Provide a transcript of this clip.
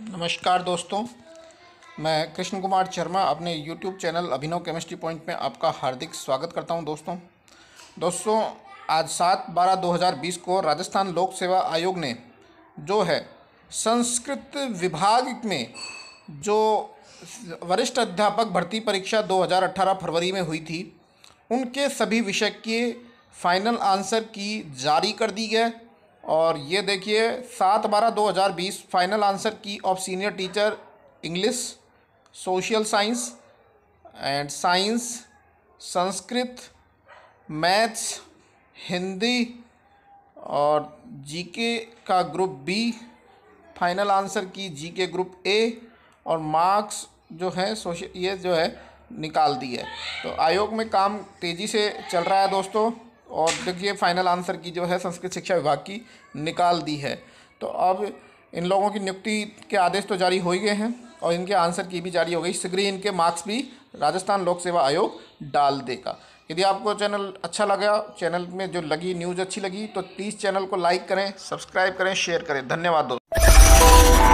नमस्कार दोस्तों मैं कृष्ण कुमार शर्मा अपने YouTube channel Abhinav chemistry point में आपका हार्दिक स्वागत करता हूं दोस्तों दोस्तों आज सात बारह दो हज़ार बीस को राजस्थान लोक सेवा आयोग ने जो है संस्कृत विभाग में जो वरिष्ठ अध्यापक भर्ती परीक्षा 2018 फरवरी में हुई थी उनके सभी विषय के फाइनल आंसर की जारी कर दी गए और ये देखिए सात बारह दो हज़ार बीस final answer key of senior teacher English social science and science Sanskrit maths Hindi और जीके का group B final answer key GK group A और मार्क्स जो है सोशल ये जो है निकाल दिए है तो आयोग में काम तेज़ी से चल रहा है दोस्तों और देखिए फाइनल आंसर की जो है संस्कृत शिक्षा विभाग की निकाल दी है तो अब इन लोगों की नियुक्ति के आदेश तो जारी हो ही गए हैं और इनके आंसर की भी जारी हो गई शीघ्र ही इनके मार्क्स भी राजस्थान लोक सेवा आयोग डाल देगा यदि आपको चैनल अच्छा लगा चैनल में जो लगी न्यूज़ अच्छी लगी तो प्लीज़ चैनल को लाइक करें सब्सक्राइब करें शेयर करें धन्यवाद दोस्तों